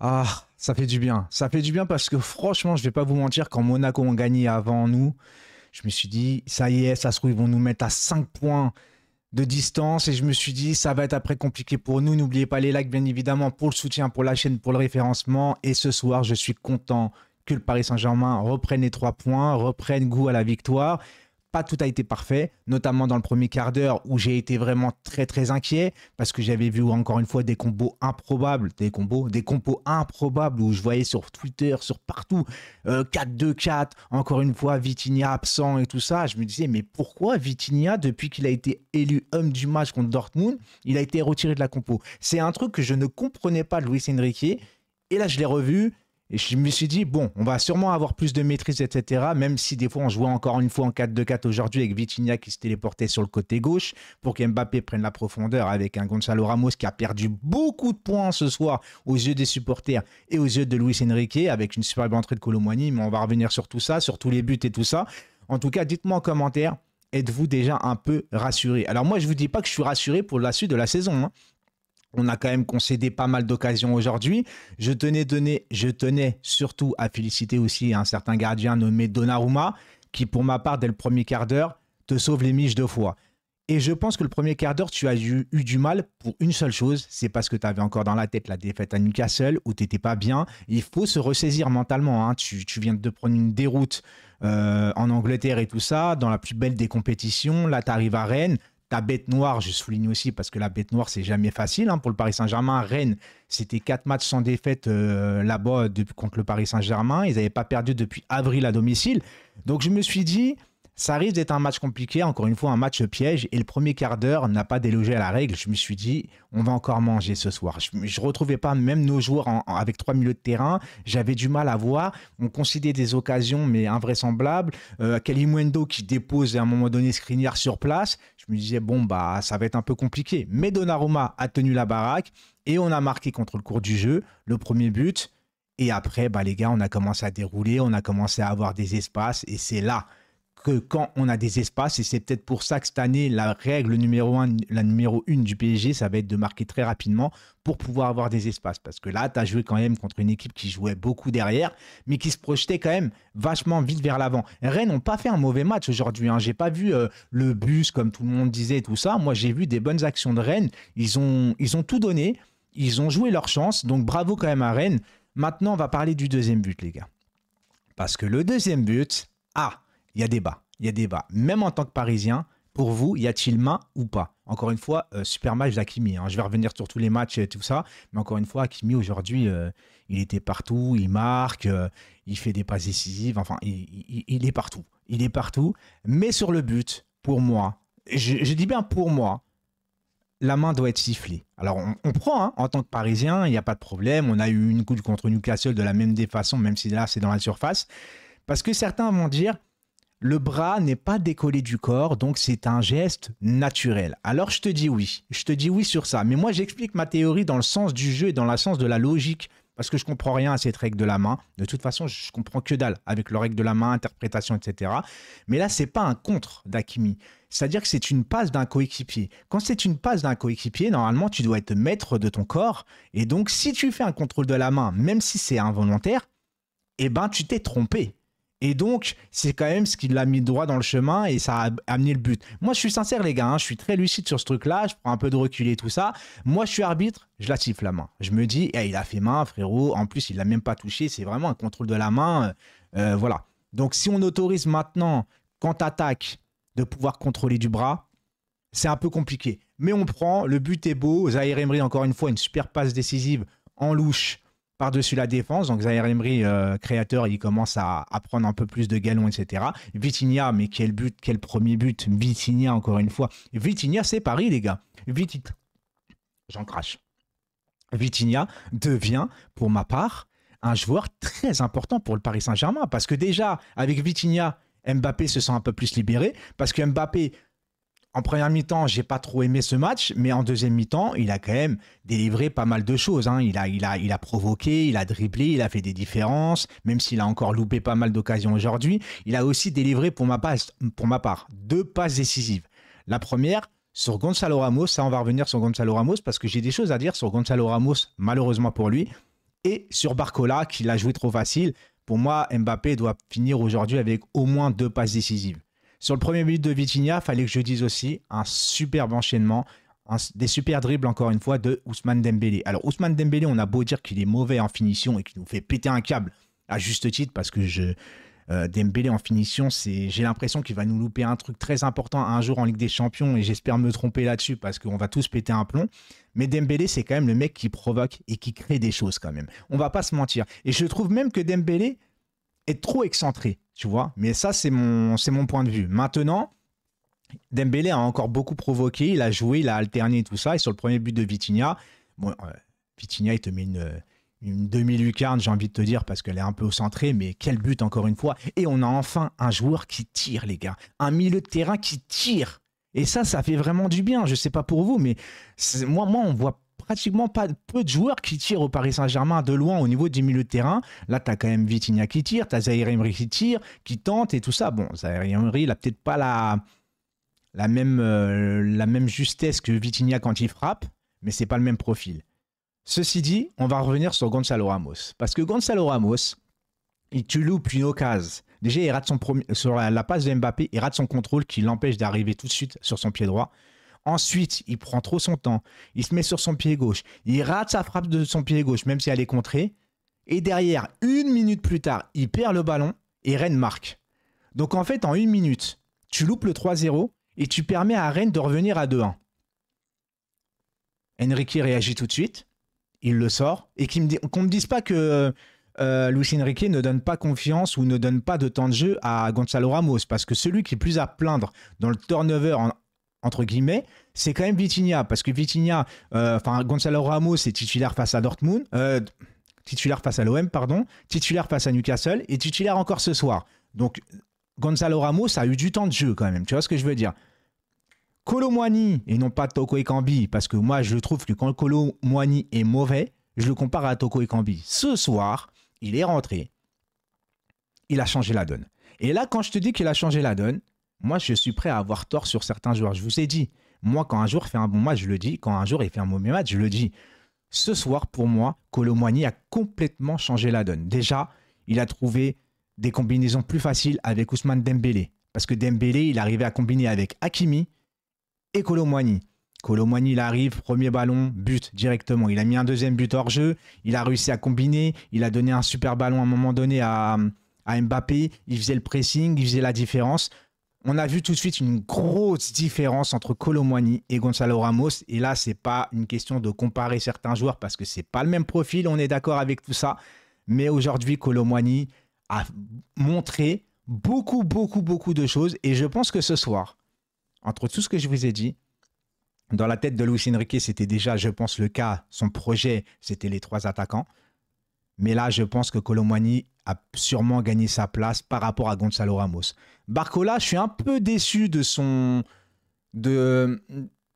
Ah, ça fait du bien. Ça fait du bien parce que franchement, je vais pas vous mentir, quand Monaco ont gagné avant nous, je me suis dit, ça y est, ça se trouve, ils vont nous mettre à 5 points de distance. Et je me suis dit, ça va être après compliqué pour nous. N'oubliez pas les likes, bien évidemment, pour le soutien, pour la chaîne, pour le référencement. Et ce soir, je suis content que le Paris Saint-Germain reprenne les 3 points, reprenne goût à la victoire pas tout a été parfait, notamment dans le premier quart d'heure où j'ai été vraiment très très inquiet parce que j'avais vu encore une fois des combos improbables, des combos, des compos improbables où je voyais sur Twitter, sur partout, 4-2-4, euh, encore une fois Vitinha absent et tout ça. Je me disais, mais pourquoi Vitinha, depuis qu'il a été élu homme du match contre Dortmund, il a été retiré de la compo C'est un truc que je ne comprenais pas de Luis Enrique et là je l'ai revu et je me suis dit, bon, on va sûrement avoir plus de maîtrise, etc. Même si des fois, on jouait encore une fois en 4-2-4 aujourd'hui avec Vitinha qui se téléportait sur le côté gauche pour qu'Mbappé prenne la profondeur avec un Gonzalo Ramos qui a perdu beaucoup de points ce soir aux yeux des supporters et aux yeux de Luis Enrique avec une superbe entrée de Colomani, Mais on va revenir sur tout ça, sur tous les buts et tout ça. En tout cas, dites-moi en commentaire, êtes-vous déjà un peu rassuré Alors moi, je vous dis pas que je suis rassuré pour la suite de la saison. Hein. On a quand même concédé pas mal d'occasions aujourd'hui. Je tenais, surtout à féliciter aussi un certain gardien nommé Donnarumma, qui pour ma part, dès le premier quart d'heure, te sauve les miches deux fois. Et je pense que le premier quart d'heure, tu as eu, du mal pour une seule chose, c'est parce que tu avais encore dans la tête la défaite à Newcastle, où tu n'étais pas bien. Il faut se ressaisir mentalement. Hein. Tu, viens de prendre une déroute euh, en Angleterre et tout ça, dans la plus belle des compétitions. Là, tu arrives à Rennes, ta bête noire, je souligne aussi parce que la bête noire, c'est jamais facile hein, pour le Paris Saint-Germain. Rennes, c'était quatre matchs sans défaite euh, là-bas contre le Paris Saint-Germain. Ils n'avaient pas perdu depuis avril à domicile. Donc je me suis dit, ça risque d'être un match compliqué, encore une fois un match piège, et le premier quart d'heure n'a pas délogé à la règle. Je me suis dit, on va encore manger ce soir. Je ne retrouvais pas même nos joueurs avec trois milieux de terrain. J'avais du mal à voir. On considérait des occasions, mais invraisemblables. Euh, Kalimwendo qui dépose à un moment donné Skriniar sur place. Je me disais, bon, bah, ça va être un peu compliqué. Mais Donnarumma a tenu la baraque, et on a marqué contre le cours du jeu le premier but. Et après, bah, les gars, on a commencé à dérouler, on a commencé à avoir des espaces, et c'est là que quand on a des espaces, et c'est peut-être pour ça que cette année, la règle numéro 1 la numéro une du PSG, ça va être de marquer très rapidement pour pouvoir avoir des espaces. Parce que là, tu as joué quand même contre une équipe qui jouait beaucoup derrière, mais qui se projetait quand même vachement vite vers l'avant. Rennes n'ont pas fait un mauvais match aujourd'hui. Je hein. J'ai pas vu euh, le bus comme tout le monde disait et tout ça. Moi, j'ai vu des bonnes actions de Rennes. Ils ont, ils ont tout donné. Ils ont joué leur chance. Donc bravo quand même à Rennes. Maintenant, on va parler du deuxième but, les gars. Parce que le deuxième but, ah, il y a débat. Il y a débat. Même en tant que Parisien, pour vous, y a-t-il main ou pas Encore une fois, euh, super match d'Akimi. Hein. Je vais revenir sur tous les matchs et tout ça. Mais encore une fois, Akimi, aujourd'hui, euh, il était partout, il marque, euh, il fait des passes décisives. Enfin, il, est partout. Il est partout. Mais sur le but, pour moi, je, dis bien pour moi, la main doit être sifflée. Alors, on, prend, hein, en tant que Parisien, il n'y a pas de problème. On a eu une coupe contre Newcastle de la même des façons, même si là, c'est dans la surface. Parce que certains vont dire, le bras n'est pas décollé du corps, donc c'est un geste naturel. Alors je te dis oui, je te dis oui sur ça. Mais moi j'explique ma théorie dans le sens du jeu et dans le sens de la logique, parce que je comprends rien à cette règle de la main. De toute façon, je comprends que dalle avec le règle de la main, interprétation, etc. Mais là, c'est pas un contre d'Akimi. C'est-à-dire que c'est une passe d'un coéquipier. Quand c'est une passe d'un coéquipier, normalement, tu dois être maître de ton corps. Et donc, si tu fais un contrôle de la main, même si c'est involontaire, eh ben, tu t'es trompé et donc, c'est quand même ce qui l'a mis droit dans le chemin et ça a amené le but. Moi, je suis sincère, les gars, hein, je suis très lucide sur ce truc-là, je prends un peu de recul et tout ça. Moi, je suis arbitre, je la siffle la main. Je me dis, eh, il a fait main, frérot, en plus, il l'a même pas touché, c'est vraiment un contrôle de la main. Euh, euh, voilà. Donc, si on autorise maintenant, quand attaque de pouvoir contrôler du bras, c'est un peu compliqué. Mais on prend, le but est beau. Zahir Emery, encore une fois, une super passe décisive en louche par-dessus la défense. Donc Zaire Emery, euh, créateur, il commence à, prendre un peu plus de galons, etc. Vitinha, mais quel but, quel premier but Vitinha, encore une fois. Vitinha, c'est Paris, les gars. Vitinha, j'en crache. Vitinha devient, pour ma part, un joueur très important pour le Paris Saint-Germain. Parce que déjà, avec Vitinha, Mbappé se sent un peu plus libéré. Parce que Mbappé en première mi-temps, j'ai pas trop aimé ce match, mais en deuxième mi-temps, il a quand même délivré pas mal de choses. Hein. Il, a, il, a, il a provoqué, il a dribblé, il a fait des différences, même s'il a encore loupé pas mal d'occasions aujourd'hui. Il a aussi délivré, pour ma, part, pour ma part, deux passes décisives. La première, sur Gonzalo Ramos, ça on va revenir sur Gonzalo Ramos, parce que j'ai des choses à dire sur Gonzalo Ramos, malheureusement pour lui, et sur Barcola, qui l'a joué trop facile. Pour moi, Mbappé doit finir aujourd'hui avec au moins deux passes décisives. Sur le premier but de Vitinha, fallait que je dise aussi un superbe enchaînement, des super dribbles encore une fois de Ousmane Dembélé. Alors Ousmane Dembélé, on a beau dire qu'il est mauvais en finition et qu'il nous fait péter un câble à juste titre parce que je euh, Dembélé en finition, c'est j'ai l'impression qu'il va nous louper un truc très important un jour en Ligue des Champions et j'espère me tromper là-dessus parce qu'on va tous péter un plomb. Mais Dembélé, c'est quand même le mec qui provoque et qui crée des choses quand même. On va pas se mentir. Et je trouve même que Dembélé, trop excentré, tu vois. Mais ça, c'est mon, c'est mon point de vue. Maintenant, Dembélé a encore beaucoup provoqué, il a joué, il a alterné tout ça. Et sur le premier but de Vitinha, bon, euh, il te met une, une demi-lucarne, j'ai envie de te dire, parce qu'elle est un peu au centré, mais quel but encore une fois. Et on a enfin un joueur qui tire, les gars. Un milieu de terrain qui tire. Et ça, ça fait vraiment du bien. Je sais pas pour vous, mais moi, moi, on voit pratiquement pas peu de joueurs qui tirent au Paris Saint-Germain de loin au niveau du milieu de terrain. Là, tu as quand même Vitinha qui tire, tu as Zaire qui tire, qui tente et tout ça. Bon, Zaire Emery, il a peut-être pas la, la, même, euh, la même justesse que Vitinha quand il frappe, mais c'est pas le même profil. Ceci dit, on va revenir sur Gonzalo Ramos. Parce que Gonzalo Ramos, il tu loupes une occasion. Déjà, il rate son sur la passe de Mbappé, il rate son contrôle qui l'empêche d'arriver tout de suite sur son pied droit. Ensuite, il prend trop son temps. Il se met sur son pied gauche. Il rate sa frappe de son pied gauche, même si elle est contrée. Et derrière, une minute plus tard, il perd le ballon et Rennes marque. Donc en fait, en une minute, tu loupes le 3-0 et tu permets à Rennes de revenir à 2-1. Enrique réagit tout de suite. Il le sort. Et qu'on ne me dise pas que euh, euh, Luis Enrique ne donne pas confiance ou ne donne pas de temps de jeu à Gonzalo Ramos, parce que celui qui est plus à plaindre dans le turnover en, entre guillemets, c'est quand même Vitinha. Parce que Vitinha, euh, enfin, Gonzalo Ramos est titulaire face à Dortmund, euh, titulaire face à l'OM, pardon, titulaire face à Newcastle et titulaire encore ce soir. Donc, Gonzalo Ramos a eu du temps de jeu quand même. Tu vois ce que je veux dire? Colomwani et non pas Toko Ekambi, parce que moi je trouve que quand Colomwani est mauvais, je le compare à Toko Ekambi. Ce soir, il est rentré, il a changé la donne. Et là, quand je te dis qu'il a changé la donne, moi, je suis prêt à avoir tort sur certains joueurs. Je vous ai dit, moi, quand un joueur fait un bon match, je le dis. Quand un jour il fait un mauvais match, je le dis. Ce soir, pour moi, Colomboigny a complètement changé la donne. Déjà, il a trouvé des combinaisons plus faciles avec Ousmane Dembélé. Parce que Dembélé, il arrivait à combiner avec Hakimi et Kolo Colomboigny, il arrive, premier ballon, but directement. Il a mis un deuxième but hors jeu. Il a réussi à combiner. Il a donné un super ballon à un moment donné à, à Mbappé. Il faisait le pressing, il faisait la différence on a vu tout de suite une grosse différence entre Colomwani et Gonzalo Ramos. Et là, c'est pas une question de comparer certains joueurs parce que c'est pas le même profil. On est d'accord avec tout ça. Mais aujourd'hui, Colomwani a montré beaucoup, beaucoup, beaucoup de choses. Et je pense que ce soir, entre tout ce que je vous ai dit, dans la tête de Luis Enrique, c'était déjà, je pense, le cas. Son projet, c'était les trois attaquants. Mais là, je pense que Colomwani sûrement gagné sa place par rapport à Gonzalo Ramos. Barcola, je suis un peu déçu de son de,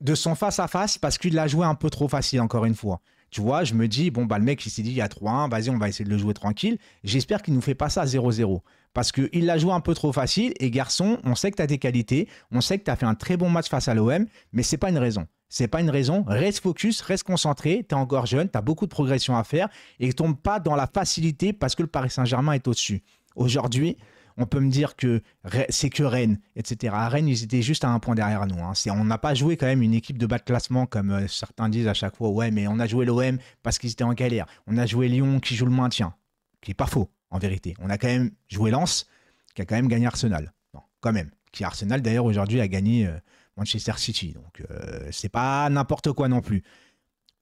de son face-à-face parce qu'il l'a joué un peu trop facile, encore une fois. Tu vois, je me dis, bon, bah, le mec, il s'est dit, il y a 3-1, vas-y, on va essayer de le jouer tranquille. J'espère qu'il ne nous fait pas ça 0-0. Parce qu'il l'a joué un peu trop facile. Et garçon, on sait que tu as des qualités, on sait que tu as fait un très bon match face à l'OM, mais c'est pas une raison. C'est pas une raison. Reste focus, reste concentré. Tu es encore jeune, tu as beaucoup de progression à faire et tombe pas dans la facilité parce que le Paris Saint-Germain est au-dessus. Aujourd'hui, on peut me dire que c'est que Rennes, etc. Rennes, ils étaient juste à un point derrière nous. Hein. On n'a pas joué quand même une équipe de bas de classement, comme euh, certains disent à chaque fois. Ouais, mais on a joué l'OM parce qu'ils étaient en galère. On a joué Lyon qui joue le maintien, qui n'est pas faux, en vérité. On a quand même joué Lens, qui a quand même gagné Arsenal. Non, quand même. Qui Arsenal, d'ailleurs, aujourd'hui, a gagné euh, Manchester City. Donc, euh, c'est pas n'importe quoi non plus.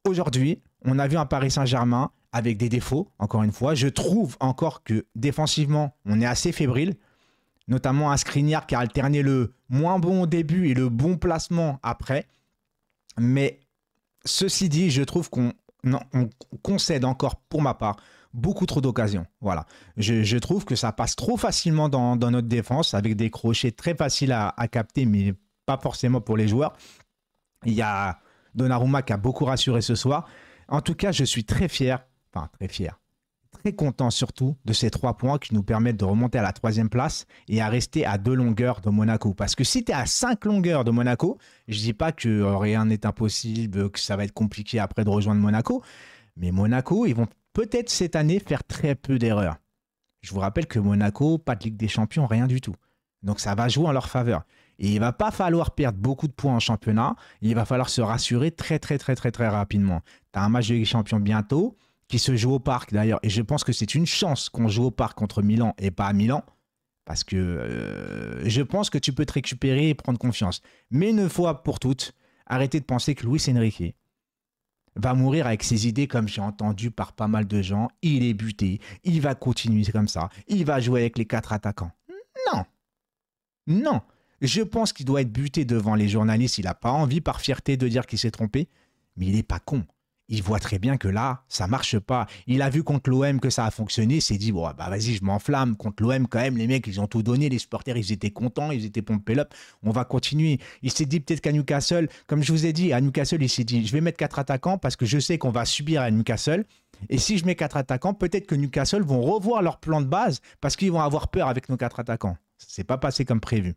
Aujourd'hui, on a vu un Paris Saint-Germain avec des défauts, encore une fois. Je trouve encore que défensivement, on est assez fébrile, notamment un Skriniar qui a alterné le moins bon début et le bon placement après. Mais ceci dit, je trouve qu'on concède encore, pour ma part, beaucoup trop d'occasions. Voilà. Je, trouve que ça passe trop facilement dans, notre défense avec des crochets très faciles à, à capter, mais pas forcément pour les joueurs. Il y a Donnarumma qui a beaucoup rassuré ce soir. En tout cas, je suis très fier, enfin très fier, très content surtout de ces trois points qui nous permettent de remonter à la troisième place et à rester à deux longueurs de Monaco. Parce que si tu es à cinq longueurs de Monaco, je dis pas que rien n'est impossible, que ça va être compliqué après de rejoindre Monaco, mais Monaco, ils vont peut-être cette année faire très peu d'erreurs. Je vous rappelle que Monaco, pas de Ligue des Champions, rien du tout. Donc ça va jouer en leur faveur. Et il va pas falloir perdre beaucoup de points en championnat. Il va falloir se rassurer très, très, très, très, très rapidement. Tu as un match de champion bientôt qui se joue au parc d'ailleurs. Et je pense que c'est une chance qu'on joue au parc contre Milan et pas à Milan. Parce que euh, je pense que tu peux te récupérer et prendre confiance. Mais une fois pour toutes, arrêtez de penser que Luis Enrique va mourir avec ses idées comme j'ai entendu par pas mal de gens. Il est buté, il va continuer comme ça, il va jouer avec les quatre attaquants. Non. Non. Je pense qu'il doit être buté devant les journalistes. Il n'a pas envie, par fierté, de dire qu'il s'est trompé. Mais il n'est pas con. Il voit très bien que là, ça marche pas. Il a vu contre l'OM que ça a fonctionné. Il s'est dit, bon, bah vas-y, je m'enflamme. Contre l'OM, quand même, les mecs, ils ont tout donné. Les supporters, ils étaient contents. Ils étaient pompés On va continuer. Il s'est dit peut-être qu'à Newcastle, comme je vous ai dit, à Newcastle, il s'est dit, je vais mettre quatre attaquants parce que je sais qu'on va subir à Newcastle. Et si je mets quatre attaquants, peut-être que Newcastle vont revoir leur plan de base parce qu'ils vont avoir peur avec nos quatre attaquants. C'est pas passé comme prévu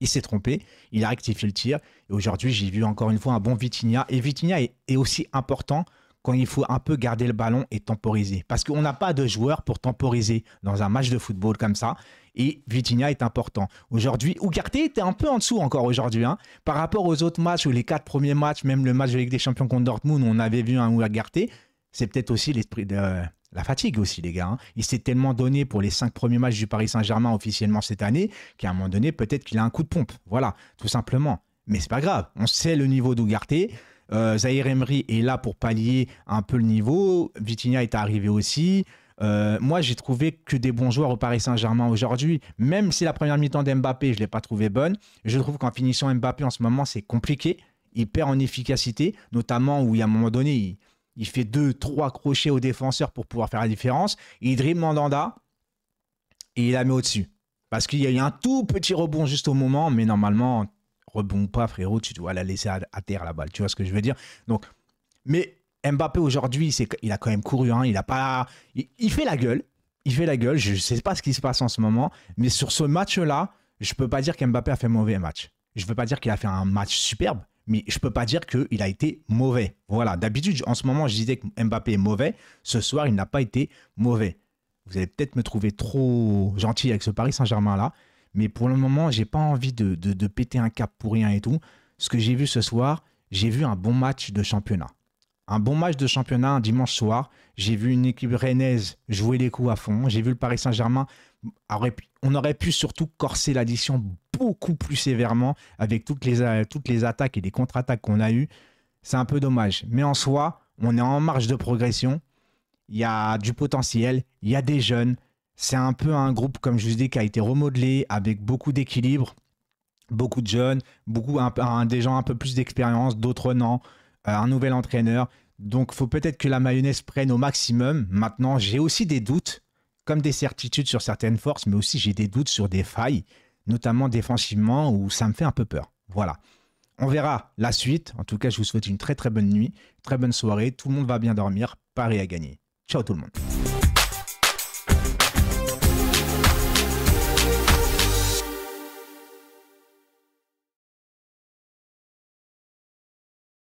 il s'est trompé, il a rectifié le tir. Et aujourd'hui, j'ai vu encore une fois un bon Vitinha. Et Vitinha est, aussi important quand il faut un peu garder le ballon et temporiser. Parce qu'on n'a pas de joueur pour temporiser dans un match de football comme ça. Et Vitinha est important. Aujourd'hui, Ougarté était un peu en dessous encore aujourd'hui. Hein. par rapport aux autres matchs ou les quatre premiers matchs, même le match de Ligue des Champions contre Dortmund, on avait vu un Ugarte. C'est peut-être aussi l'esprit de, la fatigue aussi, les gars. Hein. Il s'est tellement donné pour les cinq premiers matchs du Paris Saint-Germain officiellement cette année qu'à un moment donné, peut-être qu'il a un coup de pompe. Voilà, tout simplement. Mais c'est pas grave. On sait le niveau d'Ougarté. Euh, Zahir Emery est là pour pallier un peu le niveau. Vitinha est arrivé aussi. Euh, moi, j'ai trouvé que des bons joueurs au Paris Saint-Germain aujourd'hui, même si la première mi-temps d'Mbappé, je ne l'ai pas trouvé bonne, je trouve qu'en finissant Mbappé en ce moment, c'est compliqué. Il perd en efficacité, notamment où, il a un moment donné, il fait deux, trois crochets au défenseur pour pouvoir faire la différence. Il dribble Mandanda et il la met au-dessus. Parce qu'il y a eu un tout petit rebond juste au moment, mais normalement, rebond pas, frérot, tu dois la laisser à, terre la balle. Tu vois ce que je veux dire Donc, mais Mbappé aujourd'hui, il a quand même couru, hein. il a pas, fait la gueule, il fait la gueule. Je sais pas ce qui se passe en ce moment, mais sur ce match-là, je ne peux pas dire qu'Mbappé a fait mauvais match. Je ne veux pas dire qu'il a fait un match superbe, mais je peux pas dire qu'il a été mauvais. Voilà, d'habitude, en ce moment, je disais que Mbappé est mauvais. Ce soir, il n'a pas été mauvais. Vous allez peut-être me trouver trop gentil avec ce Paris Saint-Germain-là, mais pour le moment, je n'ai pas envie de, de péter un cap pour rien et tout. Ce que j'ai vu ce soir, j'ai vu un bon match de championnat. Un bon match de championnat un dimanche soir. J'ai vu une équipe rennaise jouer les coups à fond. J'ai vu le Paris Saint-Germain. On aurait pu surtout corser l'addition beaucoup plus sévèrement avec toutes les, euh, toutes les attaques et les contre-attaques qu'on a eues. C'est un peu dommage. Mais en soi, on est en marge de progression. Il y a du potentiel, il y a des jeunes. C'est un peu un groupe, comme je vous dis, qui a été remodelé avec beaucoup d'équilibre, beaucoup de jeunes, beaucoup des gens un peu plus d'expérience, d'autres non, euh, un nouvel entraîneur. Donc, il faut peut-être que la mayonnaise prenne au maximum. Maintenant, j'ai aussi des doutes, comme des certitudes sur certaines forces, mais aussi j'ai des doutes sur des failles notamment défensivement, où ça me fait un peu peur. Voilà. On verra la suite. En tout cas, je vous souhaite une très très bonne nuit, très bonne soirée. Tout le monde va bien dormir. Paris a gagné. Ciao tout le monde.